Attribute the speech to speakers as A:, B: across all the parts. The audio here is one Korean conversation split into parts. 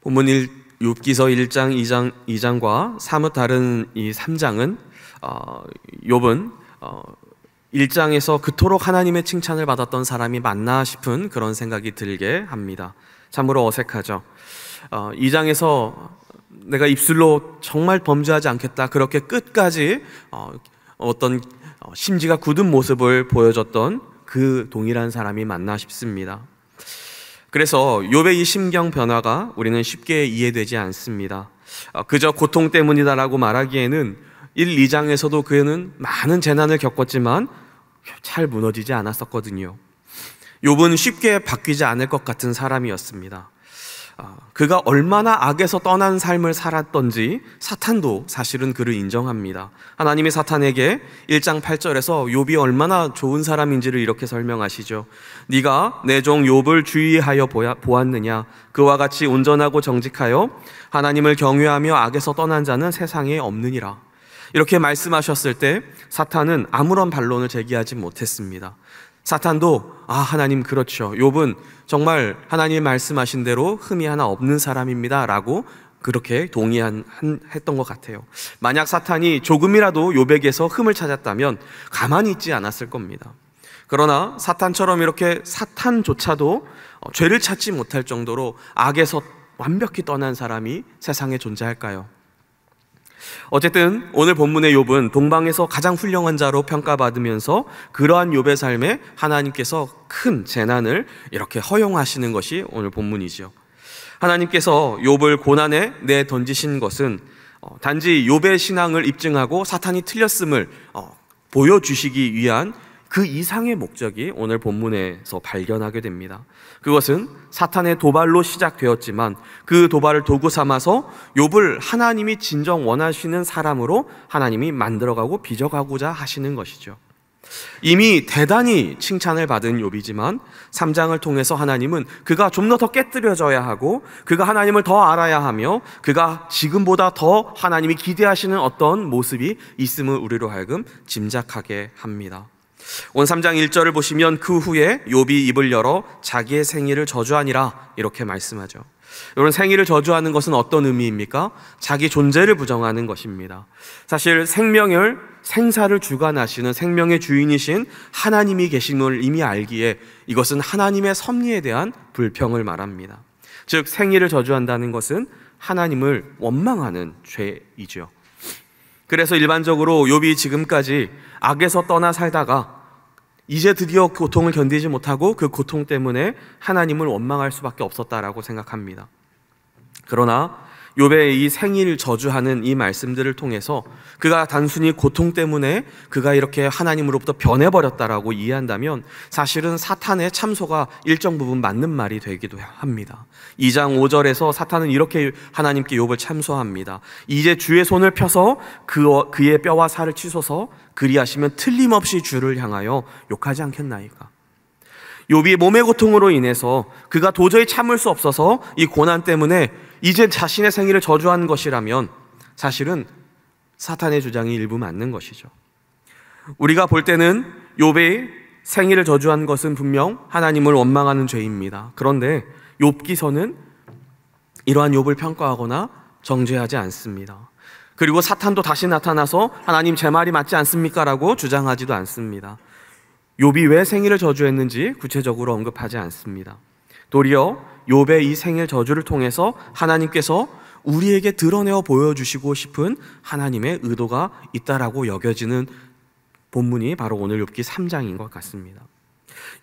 A: 본문 1, 욥기서 1장, 2장, 2장과 사뭇 다른 이 3장은 어, 욥은 어, 1장에서 그토록 하나님의 칭찬을 받았던 사람이 맞나 싶은 그런 생각이 들게 합니다. 참으로 어색하죠. 어, 2장에서 내가 입술로 정말 범죄하지 않겠다 그렇게 끝까지 어, 어떤 어, 심지가 굳은 모습을 보여줬던 그 동일한 사람이 맞나 싶습니다. 그래서 욥의 이 심경 변화가 우리는 쉽게 이해되지 않습니다. 어, 그저 고통 때문이다라고 말하기에는 1, 2장에서도 그는 많은 재난을 겪었지만 잘 무너지지 않았었거든요. 욥은 쉽게 바뀌지 않을 것 같은 사람이었습니다. 아, 그가 얼마나 악에서 떠난 삶을 살았던지 사탄도 사실은 그를 인정합니다. 하나님이 사탄에게 1장 8절에서 욥이 얼마나 좋은 사람인지를 이렇게 설명하시죠. 네가 내종 욥을 주의하여 보았느냐 그와 같이 온전하고 정직하여 하나님을 경외하며 악에서 떠난 자는 세상에 없느니라. 이렇게 말씀하셨을 때 사탄은 아무런 반론을 제기하지 못했습니다. 사탄도 아 하나님 그렇죠. 욥은 정말 하나님 말씀하신 대로 흠이 하나 없는 사람입니다라고 그렇게 동의한 했던 것 같아요. 만약 사탄이 조금이라도 욥에게서 흠을 찾았다면 가만히 있지 않았을 겁니다. 그러나 사탄처럼 이렇게 사탄조차도 어, 죄를 찾지 못할 정도로 악에서 완벽히 떠난 사람이 세상에 존재할까요? 어쨌든 오늘 본문의 욥은 동방에서 가장 훌륭한 자로 평가받으면서 그러한 욥의 삶에 하나님께서 큰 재난을 이렇게 허용하시는 것이 오늘 본문이지요. 하나님께서 욥을 고난에 내 던지신 것은 어, 단지 욥의 신앙을 입증하고 사탄이 틀렸음을 어, 보여주시기 위한 그 이상의 목적이 오늘 본문에서 발견하게 됩니다. 그것은 사탄의 도발로 시작되었지만 그 도발을 도구 삼아서 욥을 하나님이 진정 원하시는 사람으로 하나님이 만들어가고 빚어가고자 하시는 것이죠. 이미 대단히 칭찬을 받은 욥이지만 3장을 통해서 하나님은 그가 좀 더 깨뜨려져야 하고 그가 하나님을 더 알아야 하며 그가 지금보다 더 하나님이 기대하시는 어떤 모습이 있음을 우리로 하여금 짐작하게 합니다. 온 3장 1절을 보시면 그 후에 요비 입을 열어 자기의 생일을 저주하니라 이렇게 말씀하죠. 여러 생일을 저주하는 것은 어떤 의미입니까? 자기 존재를 부정하는 것입니다. 사실 생명을 생사를 주관하시는 생명의 주인이신 하나님이 계심을 이미 알기에 이것은 하나님의 섭리에 대한 불평을 말합니다. 즉 생일을 저주한다는 것은 하나님을 원망하는 죄이죠. 그래서 일반적으로 욥이 지금까지 악에서 떠나 살다가 이제 드디어 고통을 견디지 못하고 그 고통 때문에 하나님을 원망할 수밖에 없었다라고 생각합니다. 그러나 요배의 이 생일 저주하는 이 말씀들을 통해서 그가 단순히 고통 때문에 그가 이렇게 하나님으로부터 변해버렸다라고 이해한다면 사실은 사탄의 참소가 일정 부분 맞는 말이 되기도 합니다. 2장 5절에서 사탄은 이렇게 하나님께 욥을 참소합니다. 이제 주의 손을 펴서 그, 어, 그의 뼈와 살을 치소서 그리하시면 틀림없이 주를 향하여 욕하지 않겠나이까. 요비의 몸의 고통으로 인해서 그가 도저히 참을 수 없어서 이 고난 때문에 이제 자신의 생일을 저주한 것이라면 사실은 사탄의 주장이 일부 맞는 것이죠. 우리가 볼 때는 요배의 생일을 저주한 것은 분명 하나님을 원망하는 죄입니다. 그런데 욥기서는 이러한 욥을 평가하거나 정죄하지 않습니다. 그리고 사탄도 다시 나타나서 하나님 제 말이 맞지 않습니까라고 주장하지도 않습니다. 욥이 왜 생일을 저주했는지 구체적으로 언급하지 않습니다. 도리어 욥의 이 생일 저주를 통해서 하나님께서 우리에게 드러내어 보여주시고 싶은 하나님의 의도가 있다라고 여겨지는 본문이 바로 오늘 욥기 3장인 것 같습니다.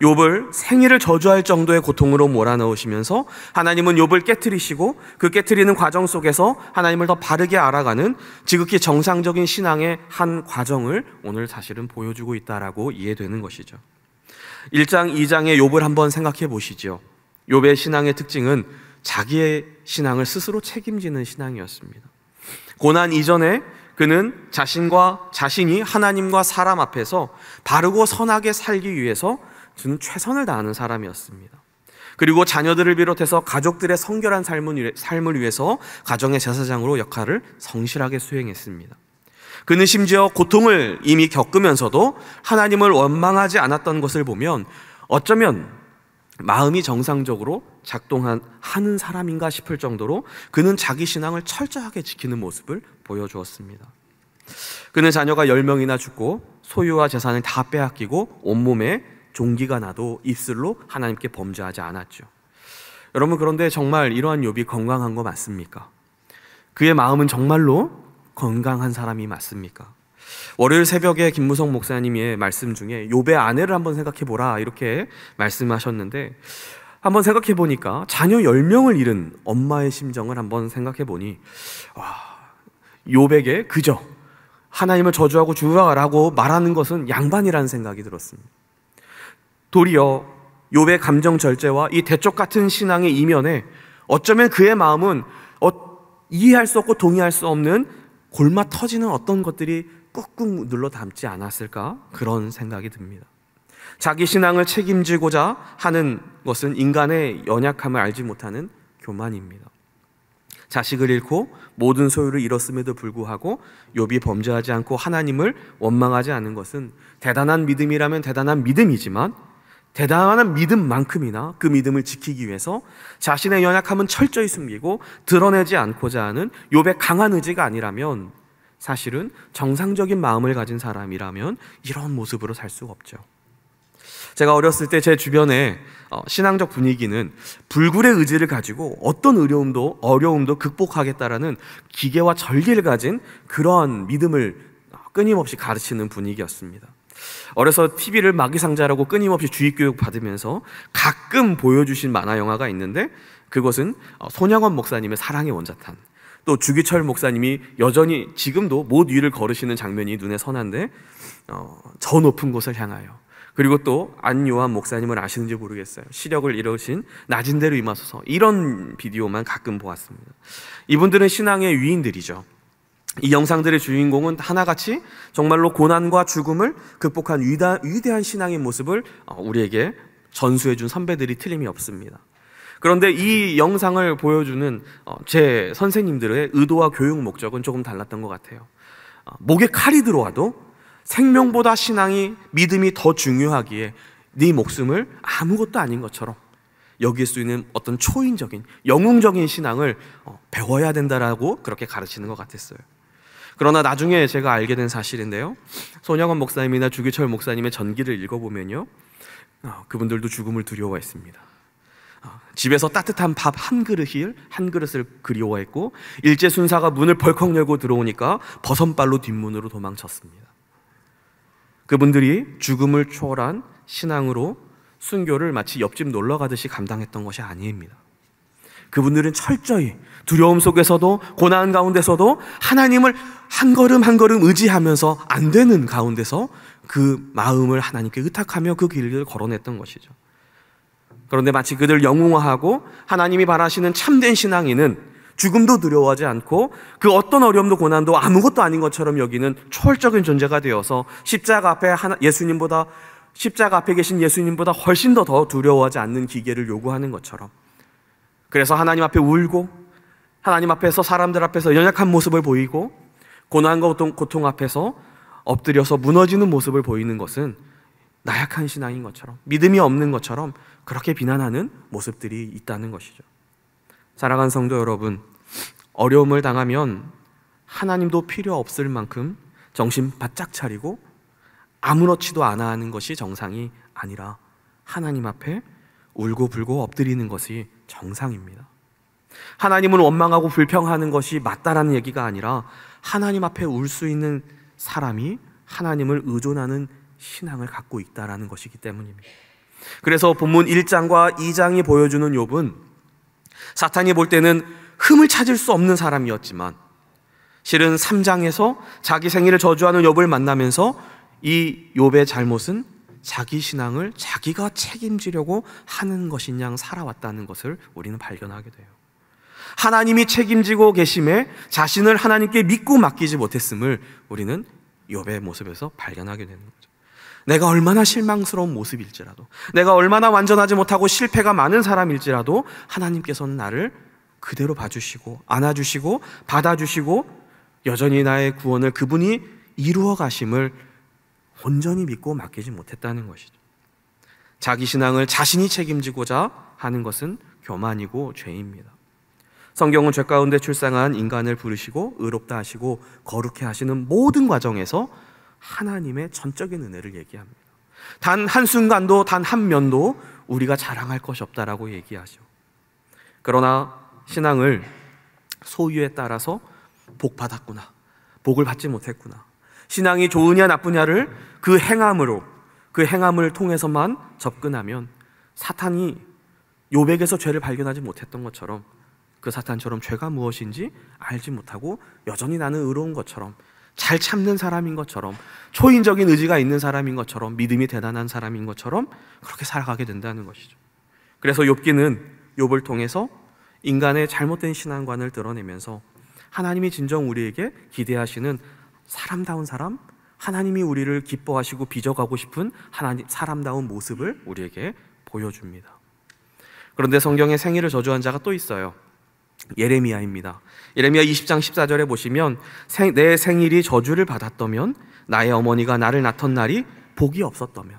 A: 욥을 생일을 저주할 정도의 고통으로 몰아넣으시면서 하나님은 욥을 깨뜨리시고 그 깨뜨리는 과정 속에서 하나님을 더 바르게 알아가는 지극히 정상적인 신앙의 한 과정을 오늘 사실은 보여주고 있다라고 이해되는 것이죠. 1장, 2장의 욥을 한번 생각해 보시죠. 요배의 신앙의 특징은 자기의 신앙을 스스로 책임지는 신앙이었습니다. 고난 이전에 그는 자신과 자신이 하나님과 사람 앞에서 바르고 선하게 살기 위해서 주는 최선을 다하는 사람이었습니다. 그리고 자녀들을 비롯해서 가족들의 성결한 삶을 위해서 가정의 제사장으로 역할을 성실하게 수행했습니다. 그는 심지어 고통을 이미 겪으면서도 하나님을 원망하지 않았던 것을 보면 어쩌면 마음이 정상적으로 작동하는 한 사람인가 싶을 정도로 그는 자기 신앙을 철저하게 지키는 모습을 보여주었습니다. 그는 자녀가 10명이나 죽고 소유와 재산을 다 빼앗기고 온몸에 종기가 나도 입술로 하나님께 범죄하지 않았죠. 여러분 그런데 정말 이러한 욥이 건강한 거 맞습니까? 그의 마음은 정말로 건강한 사람이 맞습니까? 월요일 새벽에 김무성 목사님의 말씀 중에 요배 아내를 한번 생각해 보라 이렇게 말씀하셨는데 한번 생각해 보니까 자녀 10명을 잃은 엄마의 심정을 한번 생각해 보니 와요배에 그저 하나님을 저주하고 주라라고 말하는 것은 양반이라는 생각이 들었습니다. 도리어 요배 감정 절제와 이 대쪽 같은 신앙의 이면에 어쩌면 그의 마음은 어, 이해할 수 없고 동의할 수 없는 골마 터지는 어떤 것들이 꾹꾹 눌러 담지 않았을까? 그런 생각이 듭니다. 자기 신앙을 책임지고자 하는 것은 인간의 연약함을 알지 못하는 교만입니다. 자식을 잃고 모든 소유를 잃었음에도 불구하고 욥이 범죄하지 않고 하나님을 원망하지 않은 것은 대단한 믿음이라면 대단한 믿음이지만 대단한 믿음만큼이나 그 믿음을 지키기 위해서 자신의 연약함은 철저히 숨기고 드러내지 않고자 하는 욥의 강한 의지가 아니라면 사실은 정상적인 마음을 가진 사람이라면 이런 모습으로 살 수가 없죠. 제가 어렸을 때 제 주변에 어, 신앙적 분위기는 불굴의 의지를 가지고 어떤 어려움도 어려움도 극복하겠다라는 기계와 절기를 가진 그러한 믿음을 어, 끊임없이 가르치는 분위기였습니다. 어려서 TV를 마귀상자라고 끊임없이 주입교육 받으면서 가끔 보여주신 만화 영화가 있는데 그것은 소냥원 어, 목사님의 사랑의 원자탄 또 주기철 목사님이 여전히 지금도 못 위를 걸으시는 장면이 눈에 선한데 어, 저 높은 곳을 향하여 그리고 또 안요한 목사님을 아시는지 모르겠어요. 시력을 잃으신 낮은 대로 임하소서 이런 비디오만 가끔 보았습니다. 이분들은 신앙의 위인들이죠. 이 영상들의 주인공은 하나같이 정말로 고난과 죽음을 극복한 위대한 신앙의 모습을 어, 우리에게 전수해준 선배들이 틀림이 없습니다. 그런데 이 영상을 보여주는 어, 제 선생님들의 의도와 교육 목적은 조금 달랐던 것 같아요. 어, 목에 칼이 들어와도 생명보다 신앙이 믿음이 더 중요하기에 네 목숨을 아무것도 아닌 것처럼 여길 수 있는 어떤 초인적인 영웅적인 신앙을 어, 배워야 된다라고 그렇게 가르치는 것 같았어요. 그러나 나중에 제가 알게 된 사실인데요. 손영원 목사님이나 주기철 목사님의 전기를 읽어보면요. 그분들도 죽음을 두려워했습니다. 집에서 따뜻한 밥 한 그릇을 한 그릇을 그리워했고 일제 순사가 문을 벌컥 열고 들어오니까 버선발로 뒷문으로 도망쳤습니다. 그분들이 죽음을 초월한 신앙으로 순교를 마치 옆집 놀러 가듯이 감당했던 것이 아닙니다. 그분들은 철저히 두려움 속에서도 고난 가운데서도 하나님을 한 걸음 한 걸음 의지하면서 안 되는 가운데서 그 마음을 하나님께 의탁하며 그 길을 걸어냈던 것이죠. 그런데 마치 그들 영웅화하고 하나님이 바라시는 참된 신앙인은 죽음도 두려워하지 않고 그 어떤 어려움도 고난도 아무것도 아닌 것처럼 여기는 초월적인 존재가 되어서 십자가 앞에 하나, 예수님보다 십자가 앞에 계신 예수님보다 훨씬 더 더 두려워하지 않는 기계를 요구하는 것처럼 그래서 하나님 앞에 울고 하나님 앞에서 사람들 앞에서 연약한 모습을 보이고 고난과 고통, 고통 앞에서 엎드려서 무너지는 모습을 보이는 것은 나약한 신앙인 것처럼 믿음이 없는 것처럼 그렇게 비난하는 모습들이 있다는 것이죠. 사랑하 성도 여러분, 어려움을 당하면 하나님도 필요 없을 만큼 정신 바짝 차리고 아무렇지도 않아 하는 것이 정상이 아니라 하나님 앞에 울고 불고 엎드리는 것이 정상입니다. 하나님을 원망하고 불평하는 것이 맞다라는 얘기가 아니라 하나님 앞에 울 수 있는 사람이 하나님을 의존하는 신앙을 갖고 있다라는 것이기 때문입니다. 그래서 본문 1장과 2장이 보여주는 욥은 사탄이 볼 때는 흠을 찾을 수 없는 사람이었지만 실은 3장에서 자기 생일을 저주하는 욥을 만나면서 이 욥의 잘못은 자기 신앙을 자기가 책임지려고 하는 것인 양 살아왔다는 것을 우리는 발견하게 돼요. 하나님이 책임지고 계심에 자신을 하나님께 믿고 맡기지 못했음을 우리는 욥의 모습에서 발견하게 되는 거죠. 내가 얼마나 실망스러운 모습일지라도, 내가 얼마나 완전하지 못하고 실패가 많은 사람일지라도 하나님께서는 나를 그대로 봐주시고, 안아주시고, 받아주시고, 여전히 나의 구원을 그분이 이루어 가심을 온전히 믿고 맡기지 못했다는 것이죠. 자기 신앙을 자신이 책임지고자 하는 것은 교만이고 죄입니다. 성경은 죄 가운데 출생한 인간을 부르시고 의롭다 하시고 거룩해 하시는 모든 과정에서 하나님의 전적인 은혜를 얘기합니다. 단 한순간도 단 한 면도 우리가 자랑할 것이 없다라고 얘기하죠. 그러나 신앙을 소유에 따라서 복 받았구나. 복을 받지 못했구나. 신앙이 좋으냐 나쁘냐를 그 행함으로 그 행함을 통해서만 접근하면 사탄이 요백에서 죄를 발견하지 못했던 것처럼 그 사탄처럼 죄가 무엇인지 알지 못하고 여전히 나는 의로운 것처럼 잘 참는 사람인 것처럼 초인적인 의지가 있는 사람인 것처럼 믿음이 대단한 사람인 것처럼 그렇게 살아가게 된다는 것이죠. 그래서 욥기는 욥을 통해서 인간의 잘못된 신앙관을 드러내면서 하나님이 진정 우리에게 기대하시는 사람다운 사람, 하나님이 우리를 기뻐하시고 빚어가고 싶은 하나님 사람다운 모습을 우리에게 보여줍니다. 그런데 성경에 생일을 저주한 자가 또 있어요. 예레미야입니다. 예레미야 20장 14절에 보시면 내 생일이 저주를 받았더면 나의 어머니가 나를 낳던 날이 복이 없었더면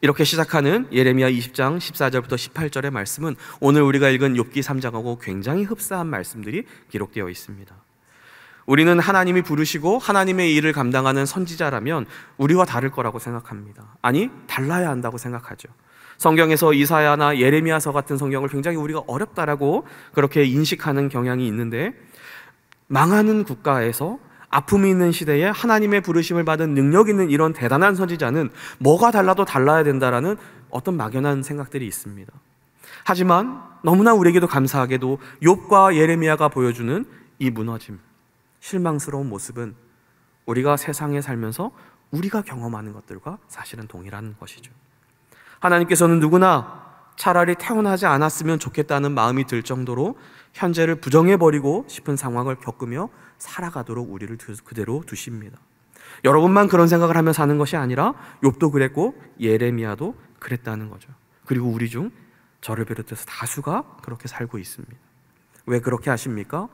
A: 이렇게 시작하는 예레미야 20장 14절부터 18절의 말씀은 오늘 우리가 읽은 욥기 3장하고 굉장히 흡사한 말씀들이 기록되어 있습니다. 우리는 하나님이 부르시고 하나님의 일을 감당하는 선지자라면 우리와 다를 거라고 생각합니다. 아니, 달라야 한다고 생각하죠. 성경에서 이사야나 예레미야서 같은 성경을 굉장히 우리가 어렵다라고 그렇게 인식하는 경향이 있는데 망하는 국가에서 아픔이 있는 시대에 하나님의 부르심을 받은 능력 있는 이런 대단한 선지자는 뭐가 달라도 달라야 된다라는 어떤 막연한 생각들이 있습니다. 하지만 너무나 우리에게도 감사하게도 욥과 예레미야가 보여주는 이 무너짐, 실망스러운 모습은 우리가 세상에 살면서 우리가 경험하는 것들과 사실은 동일한 것이죠. 하나님께서는 누구나 차라리 태어나지 않았으면 좋겠다는 마음이 들 정도로 현재를 부정해버리고 싶은 상황을 겪으며 살아가도록 우리를 그대로 두십니다. 여러분만 그런 생각을 하며 사는 것이 아니라 욕도 그랬고 예레미야도 그랬다는 거죠. 그리고 우리 중 저를 비롯해서 다수가 그렇게 살고 있습니다. 왜 그렇게 하십니까?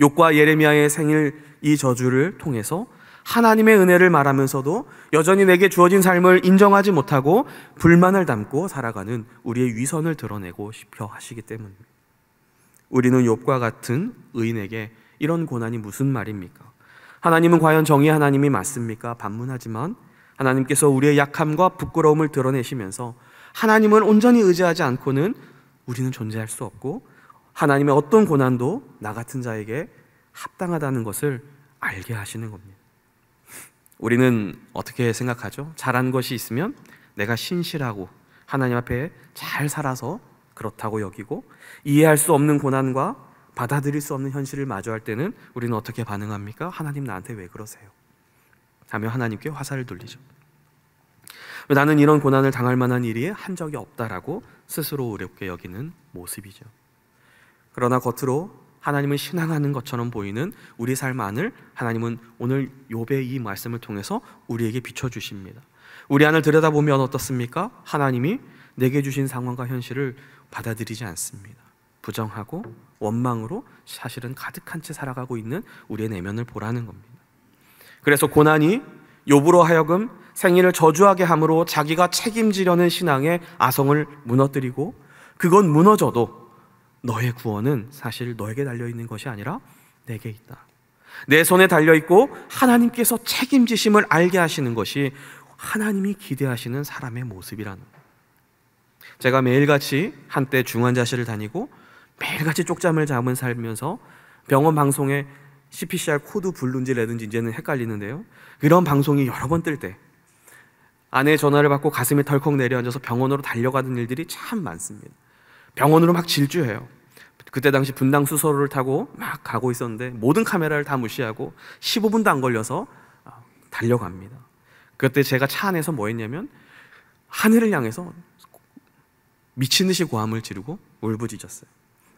A: 욕과 예레미야의 생일 이 저주를 통해서 하나님의 은혜를 말하면서도 여전히 내게 주어진 삶을 인정하지 못하고 불만을 담고 살아가는 우리의 위선을 드러내고 싶어 하시기 때문입니다. 우리는 욕과 같은 의인에게 이런 고난이 무슨 말입니까? 하나님은 과연 정의 하나님이 맞습니까? 반문하지만 하나님께서 우리의 약함과 부끄러움을 드러내시면서 하나님을 온전히 의지하지 않고는 우리는 존재할 수 없고 하나님의 어떤 고난도 나 같은 자에게 합당하다는 것을 알게 하시는 겁니다. 우리는 어떻게 생각하죠? 잘한 것이 있으면 내가 신실하고 하나님 앞에 잘 살아서 그렇다고 여기고 이해할 수 없는 고난과 받아들일 수 없는 현실을 마주할 때는 우리는 어떻게 반응합니까? 하나님 나한테 왜 그러세요? 하며 하나님께 화살을 돌리죠. 나는 이런 고난을 당할 만한 일이 한 적이 없다라고 스스로 어렵게 여기는 모습이죠. 그러나 겉으로 하나님을 신앙하는 것처럼 보이는 우리 삶 안을 하나님은 오늘 요의이 말씀을 통해서 우리에게 비춰 주십니다. 우리 안을 들여다보면 어떻습니까? 하나님이 내게 주신 상황과 현실을 받아들이지 않습니다. 부정하고 원망으로 사실은 가득한 채 살아가고 있는 우리의 내면을 보라는 겁니다. 그래서 고난이 요부로 하여금 생일을 저주하게 함으로 자기가 책임지려는 신앙의 아성을 무너뜨리고 그건 무너져도 너의 구원은 사실 너에게 달려 있는 것이 아니라 내게 있다. 내 손에 달려 있고 하나님께서 책임지심을 알게 하시는 것이 하나님이 기대하시는 사람의 모습이라는 제가 매일같이 한때 중환자실을 다니고 매일같이 쪽잠을 잠은 살면서 병원 방송에 CPCR 코드 블룬지 레든지 이제는 헷갈리는데요. 그런 방송이 여러 번 뜰 때 아내의 전화를 받고 가슴이 덜컥 내려앉아서 병원으로 달려가는 일들이 참 많습니다. 병원으로 막 질주해요. 그때 당시 분당 수소를 타고 막 가고 있었는데 모든 카메라를 다 무시하고 15분도 안 걸려서 어, 달려갑니다. 그때 제가 차 안에서 뭐 했냐면 하늘을 향해서 미친 듯이 고함을 지르고 울부짖었어요.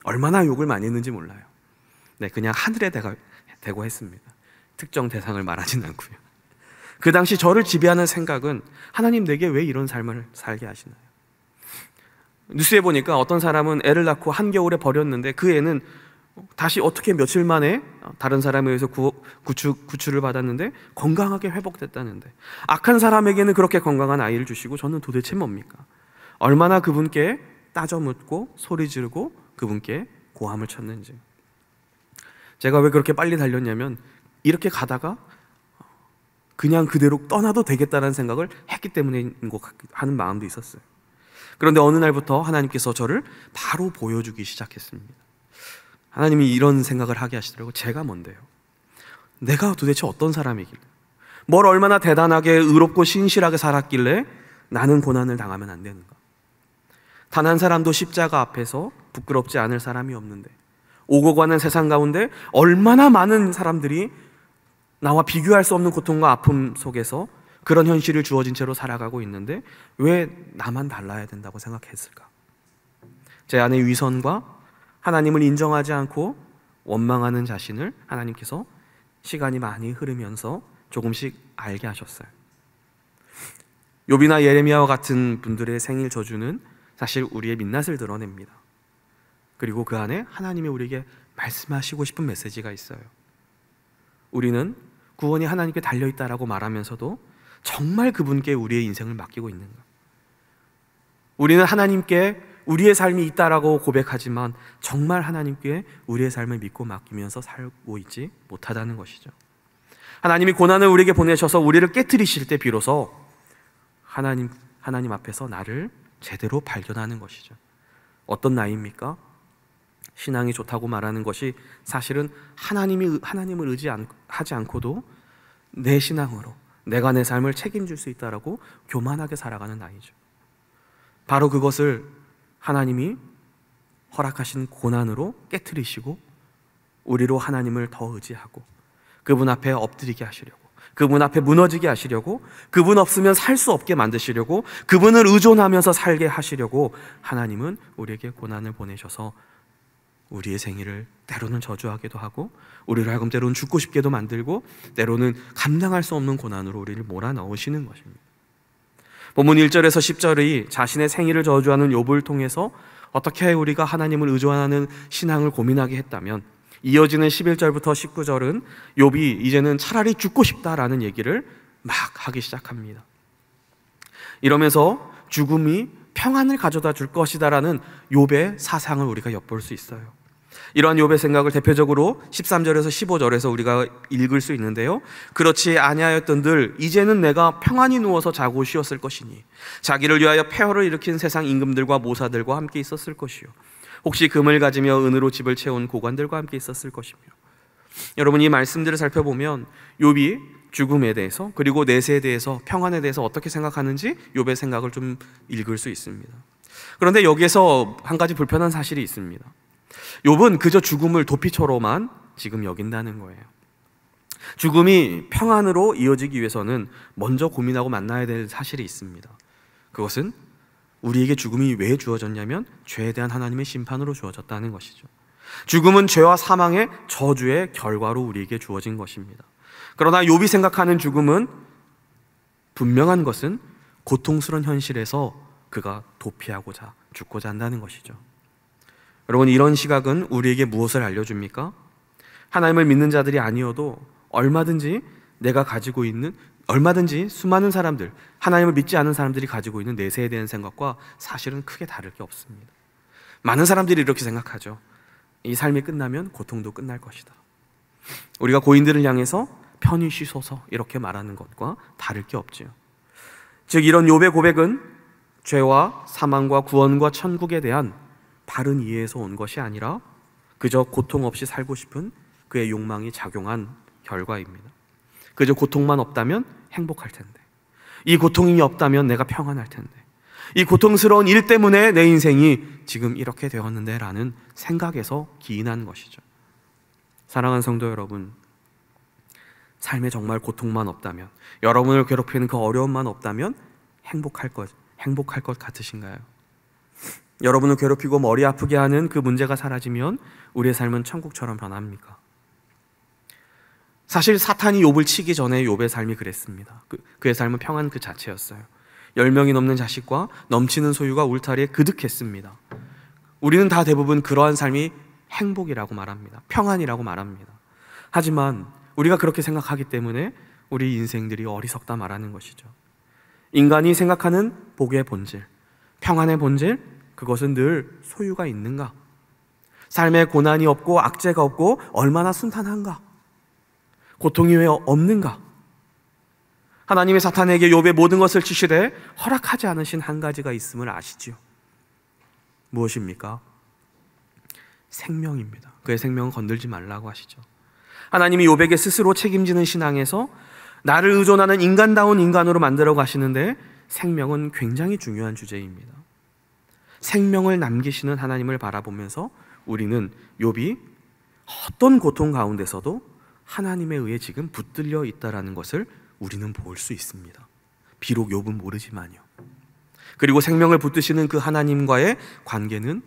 A: 얼마나 욕을 많이 했는지 몰라요. 네, 그냥 하늘에 대가, 대고 했습니다. 특정 대상을 말하진 않고요. 그 당시 저를 지배하는 생각은 하나님 내게 왜 이런 삶을 살게 하시나요? 뉴스에 보니까 어떤 사람은 애를 낳고 한겨울에 버렸는데 그 애는 다시 어떻게 며칠 만에 다른 사람에 의해서 구, 구추, 구출을 받았는데 건강하게 회복됐다는데 악한 사람에게는 그렇게 건강한 아이를 주시고 저는 도대체 뭡니까? 얼마나 그분께 따져 묻고 소리 지르고 그분께 고함을 쳤는지 제가 왜 그렇게 빨리 달렸냐면 이렇게 가다가 그냥 그대로 떠나도 되겠다는 생각을 했기 때문인 것 같, 하는 마음도 있었어요. 그런데 어느 날부터 하나님께서 저를 바로 보여주기 시작했습니다. 하나님이 이런 생각을 하게 하시더라고 제가 뭔데요? 내가 도대체 어떤 사람이길래? 뭘 얼마나 대단하게 의롭고 신실하게 살았길래 나는 고난을 당하면 안 되는가? 단 한 사람도 십자가 앞에서 부끄럽지 않을 사람이 없는데 오고 가는 세상 가운데 얼마나 많은 사람들이 나와 비교할 수 없는 고통과 아픔 속에서 그런 현실을 주어진 채로 살아가고 있는데 왜 나만 달라야 된다고 생각했을까? 제 안의 위선과 하나님을 인정하지 않고 원망하는 자신을 하나님께서 시간이 많이 흐르면서 조금씩 알게 하셨어요. 요비나 예레미야와 같은 분들의 생일 저주는 사실 우리의 민낯을 드러냅니다. 그리고 그 안에 하나님이 우리에게 말씀하시고 싶은 메시지가 있어요. 우리는 구원이 하나님께 달려 있다라고 말하면서도 정말 그분께 우리의 인생을 맡기고 있는가? 우리는 하나님께 우리의 삶이 있다라고 고백하지만 정말 하나님께 우리의 삶을 믿고 맡기면서 살고 있지 못하다는 것이죠. 하나님이 고난을 우리에게 보내셔서 우리를 깨뜨리실 때 비로소 하나님 하나님 앞에서 나를 제대로 발견하는 것이죠. 어떤 나이입니까? 신앙이 좋다고 말하는 것이 사실은 하나님이 하나님을 의지하지 않고도 내 신앙으로 내가 내 삶을 책임질 수 있다라고 교만하게 살아가는 나이죠. 바로 그것을 하나님이 허락하신 고난으로 깨뜨리시고 우리로 하나님을 더 의지하고 그분 앞에 엎드리게 하시려고 그분 앞에 무너지게 하시려고 그분 없으면 살 수 없게 만드시려고 그분을 의존하면서 살게 하시려고 하나님은 우리에게 고난을 보내셔서 우리의 생일을 때로는 저주하기도 하고 우리를 하여금 때로는 죽고 싶게도 만들고 때로는 감당할 수 없는 고난으로 우리를 몰아넣으시는 것입니다. 본문 1절에서 10절이 자신의 생일을 저주하는 욥을 통해서 어떻게 우리가 하나님을 의존하는 신앙을 고민하게 했다면 이어지는 11절부터 19절은 욥이 이제는 차라리 죽고 싶다라는 얘기를 막 하기 시작합니다. 이러면서 죽음이 평안을 가져다 줄 것이다라는 욥의 사상을 우리가 엿볼 수 있어요. 이러한 욥의 생각을 대표적으로 13절에서 15절에서 우리가 읽을 수 있는데요. 그렇지 아니하였던들 이제는 내가 평안히 누워서 자고 쉬었을 것이니 자기를 위하여 폐허를 일으킨 세상 임금들과 모사들과 함께 있었을 것이요. 혹시 금을 가지며 은으로 집을 채운 고관들과 함께 있었을 것이며. 여러분 이 말씀들을 살펴보면 욥이 죽음에 대해서 그리고 내세에 대해서 평안에 대해서 어떻게 생각하는지 욥의 생각을 좀 읽을 수 있습니다. 그런데 여기에서 한 가지 불편한 사실이 있습니다. 욥은 그저 죽음을 도피처로만 지금 여긴다는 거예요. 죽음이 평안으로 이어지기 위해서는 먼저 고민하고 만나야 될 사실이 있습니다. 그것은 우리에게 죽음이 왜 주어졌냐면 죄에 대한 하나님의 심판으로 주어졌다는 것이죠. 죽음은 죄와 사망의 저주의 결과로 우리에게 주어진 것입니다. 그러나 욥이 생각하는 죽음은 분명한 것은 고통스러운 현실에서 그가 도피하고자 죽고자 한다는 것이죠. 여러분 이런 시각은 우리에게 무엇을 알려줍니까? 하나님을 믿는 자들이 아니어도 얼마든지 내가 가지고 있는 얼마든지 수많은 사람들 하나님을 믿지 않은 사람들이 가지고 있는 내세에 대한 생각과 사실은 크게 다를 게 없습니다. 많은 사람들이 이렇게 생각하죠. 이 삶이 끝나면 고통도 끝날 것이다. 우리가 고인들을 향해서 편히 쉬소서 이렇게 말하는 것과 다를 게 없지요. 즉 이런 요배 고백은 죄와 사망과 구원과 천국에 대한 바른 이해에서 온 것이 아니라 그저 고통 없이 살고 싶은 그의 욕망이 작용한 결과입니다. 그저 고통만 없다면 행복할 텐데. 이 고통이 없다면 내가 평안할 텐데. 이 고통스러운 일 때문에 내 인생이 지금 이렇게 되었는데 라는 생각에서 기인한 것이죠. 사랑하 성도 여러분, 삶에 정말 고통만 없다면, 여러분을 괴롭히는 그 어려움만 없다면 행복할 것, 행복할 것 같으신가요? 여러분을 괴롭히고 머리 아프게 하는 그 문제가 사라지면 우리의 삶은 천국처럼 변합니까? 사실 사탄이 욥을 치기 전에 욥의 삶이 그랬습니다. 그, 그의 삶은 평안 그 자체였어요. 10명이 넘는 자식과 넘치는 소유가 울타리에 그득했습니다. 우리는 다 대부분 그러한 삶이 행복이라고 말합니다. 평안이라고 말합니다. 하지만 우리가 그렇게 생각하기 때문에 우리 인생들이 어리석다 말하는 것이죠. 인간이 생각하는 복의 본질, 평안의 본질, 그것은 늘 소유가 있는가? 삶에 고난이 없고 악재가 없고 얼마나 순탄한가? 고통이 왜 없는가? 하나님의 사탄에게 욥의 모든 것을 치시되 허락하지 않으신 한 가지가 있음을 아시지요. 무엇입니까? 생명입니다. 그의 생명을 건들지 말라고 하시죠. 하나님이 욥에게 스스로 책임지는 신앙에서 나를 의존하는 인간다운 인간으로 만들어 가시는데 생명은 굉장히 중요한 주제입니다. 생명을 남기시는 하나님을 바라보면서 우리는 욥이 어떤 고통 가운데서도 하나님에 의해 지금 붙들려 있다라는 것을 우리는 볼 수 있습니다. 비록 욥은 모르지만요. 그리고 생명을 붙드시는 그 하나님과의 관계는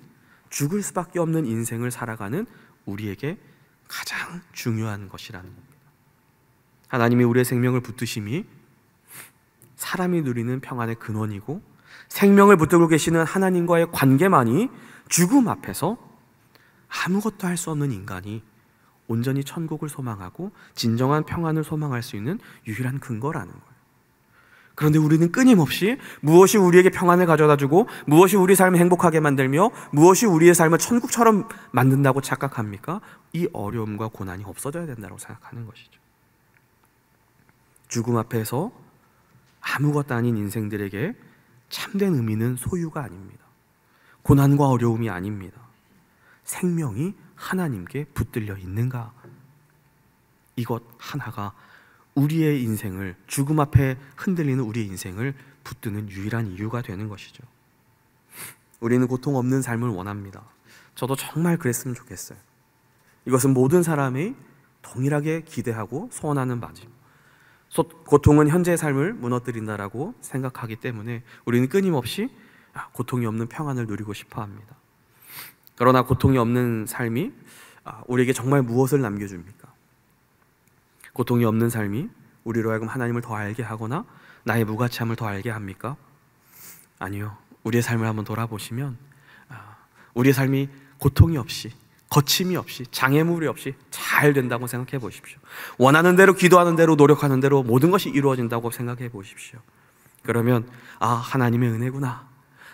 A: 죽을 수밖에 없는 인생을 살아가는 우리에게 가장 중요한 것이라는 겁니다. 하나님이 우리의 생명을 붙드심이 사람이 누리는 평안의 근원이고 생명을 붙들고 계시는 하나님과의 관계만이 죽음 앞에서 아무것도 할 수 없는 인간이 온전히 천국을 소망하고 진정한 평안을 소망할 수 있는 유일한 근거라는 거예요. 그런데 우리는 끊임없이 무엇이 우리에게 평안을 가져다 주고 무엇이 우리 삶을 행복하게 만들며 무엇이 우리의 삶을 천국처럼 만든다고 착각합니까? 이 어려움과 고난이 없어져야 된다고 생각하는 것이죠. 죽음 앞에서 아무것도 아닌 인생들에게 참된 의미는 소유가 아닙니다. 고난과 어려움이 아닙니다. 생명이 하나님께 붙들려 있는가? 이것 하나가 우리의 인생을 죽음 앞에 흔들리는 우리의 인생을 붙드는 유일한 이유가 되는 것이죠. 우리는 고통 없는 삶을 원합니다. 저도 정말 그랬으면 좋겠어요. 이것은 모든 사람이 동일하게 기대하고 소원하는 바입니다. 고통은 현재의 삶을 무너뜨린다라고 생각하기 때문에 우리는 끊임없이 아, 고통이 없는 평안을 누리고 싶어 합니다. 그러나 고통이 없는 삶이 아, 우리에게 정말 무엇을 남겨줍니까? 고통이 없는 삶이 우리로 하여금 하나님을 더 알게 하거나 나의 무가치함을 더 알게 합니까? 아니요. 우리의 삶을 한번 돌아보시면 아, 우리의 삶이 고통이 없이 거침이 없이 장애물이 없이 잘 된다고 생각해 보십시오. 원하는 대로 기도하는 대로 노력하는 대로 모든 것이 이루어진다고 생각해 보십시오. 그러면 아 하나님의 은혜구나.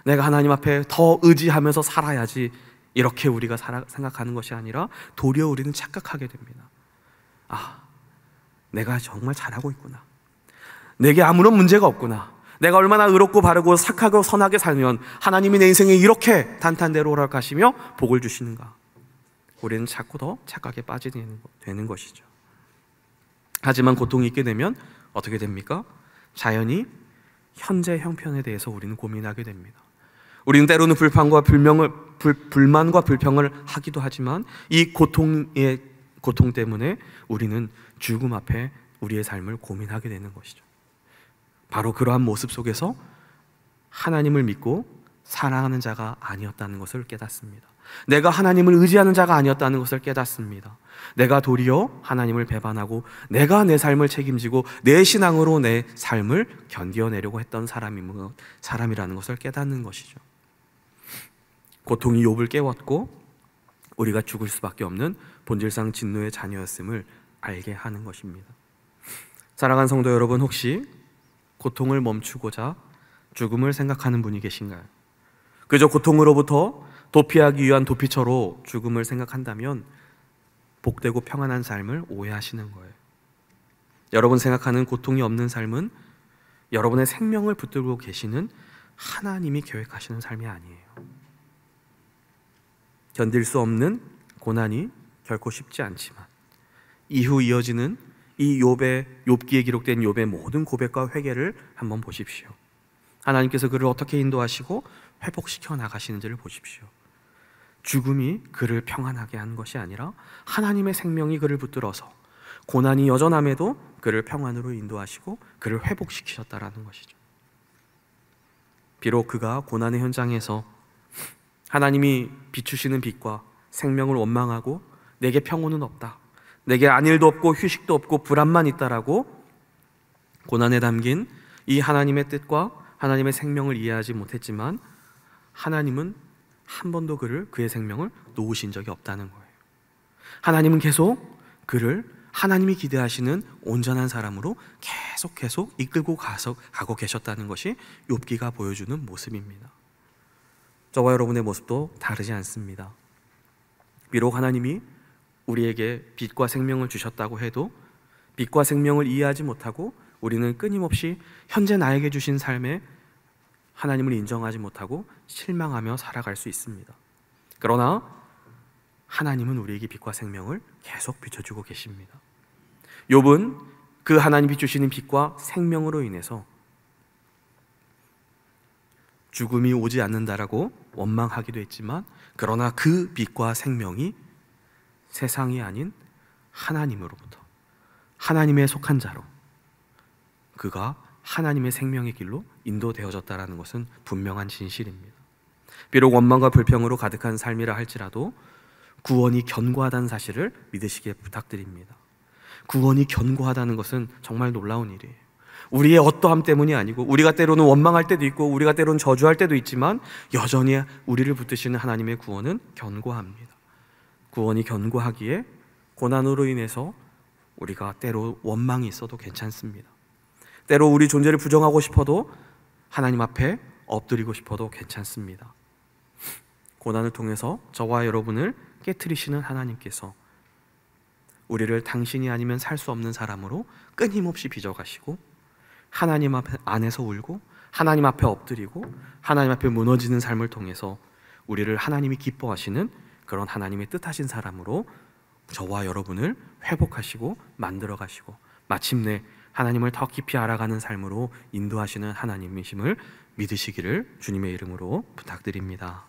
A: 내가 하나님 앞에 더 의지하면서 살아야지 이렇게 우리가 살아, 생각하는 것이 아니라 도리어 우리는 착각하게 됩니다. 아 내가 정말 잘하고 있구나. 내게 아무런 문제가 없구나. 내가 얼마나 의롭고 바르고 착하고 선하게 살면 하나님이 내 인생에 이렇게 단탄대로 허락하시며 복을 주시는가. 우리는 자꾸 더 착각에 빠지게 되는 것이죠. 하지만 고통이 있게 되면 어떻게 됩니까? 자연히 현재 형편에 대해서 우리는 고민하게 됩니다. 우리는 때로는 불판과 불명을, 불, 불만과 불평을 하기도 하지만 이 고통의 고통 때문에 우리는 죽음 앞에 우리의 삶을 고민하게 되는 것이죠. 바로 그러한 모습 속에서 하나님을 믿고 사랑하는 자가 아니었다는 것을 깨닫습니다. 내가 하나님을 의지하는 자가 아니었다는 것을 깨닫습니다. 내가 도리어 하나님을 배반하고 내가 내 삶을 책임지고 내 신앙으로 내 삶을 견뎌내려고 했던 사람이라는 것을 깨닫는 것이죠. 고통이 욥을 깨웠고 우리가 죽을 수밖에 없는 본질상 진노의 자녀였음을 알게 하는 것입니다. 사랑하 성도 여러분 혹시 고통을 멈추고자 죽음을 생각하는 분이 계신가요? 그저 고통으로부터 도피하기 위한 도피처로 죽음을 생각한다면 복되고 평안한 삶을 오해하시는 거예요. 여러분 생각하는 고통이 없는 삶은 여러분의 생명을 붙들고 계시는 하나님이 계획하시는 삶이 아니에요. 견딜 수 없는 고난이 결코 쉽지 않지만 이후 이어지는 이 욥의 욥기에 기록된 욥의 모든 고백과 회개를 한번 보십시오. 하나님께서 그를 어떻게 인도하시고 회복시켜 나가시는지를 보십시오. 죽음이 그를 평안하게 한 것이 아니라 하나님의 생명이 그를 붙들어서 고난이 여전함에도 그를 평안으로 인도하시고 그를 회복시키셨다라는 것이죠. 비록 그가 고난의 현장에서 하나님이 비추시는 빛과 생명을 원망하고 내게 평온은 없다. 내게 안일도 없고 휴식도 없고 불안만 있다라고 고난에 담긴 이 하나님의 뜻과 하나님의 생명을 이해하지 못했지만 하나님은 한 번도 그를 그의 생명을 놓으신 적이 없다는 거예요. 하나님은 계속 그를 하나님이 기대하시는 온전한 사람으로 계속 계속 이끌고 가서 가고 계셨다는 것이 욥기가 보여주는 모습입니다. 저와 여러분의 모습도 다르지 않습니다. 비록 하나님이 우리에게 빛과 생명을 주셨다고 해도 빛과 생명을 이해하지 못하고 우리는 끊임없이 현재 나에게 주신 삶에 하나님을 인정하지 못하고 실망하며 살아갈 수 있습니다. 그러나 하나님은 우리에게 빛과 생명을 계속 비춰주고 계십니다. 욥은 그 하나님이 주시는 빛과 생명으로 인해서 죽음이 오지 않는다라고 원망하기도 했지만 그러나 그 빛과 생명이 세상이 아닌 하나님으로부터 하나님의 속한 자로 그가 하나님의 생명의 길로 인도되어졌다라는 것은 분명한 진실입니다. 비록 원망과 불평으로 가득한 삶이라 할지라도 구원이 견고하다는 사실을 믿으시기 부탁드립니다. 구원이 견고하다는 것은 정말 놀라운 일이에요. 우리의 어떠함 때문이 아니고 우리가 때로는 원망할 때도 있고 우리가 때로는 저주할 때도 있지만 여전히 우리를 붙드시는 하나님의 구원은 견고합니다. 구원이 견고하기에 고난으로 인해서 우리가 때로 원망이 있어도 괜찮습니다. 때로 우리 존재를 부정하고 싶어도 하나님 앞에 엎드리고 싶어도 괜찮습니다. 고난을 통해서 저와 여러분을 깨뜨리시는 하나님께서 우리를 당신이 아니면 살 수 없는 사람으로 끊임없이 빚어가시고 하나님 앞 안에서 울고 하나님 앞에 엎드리고 하나님 앞에 무너지는 삶을 통해서 우리를 하나님이 기뻐하시는 그런 하나님의 뜻하신 사람으로 저와 여러분을 회복하시고 만들어 가시고 마침내 하나님을 더 깊이 알아가는 삶으로 인도하시는 하나님이심을 믿으시기를 주님의 이름으로 부탁드립니다.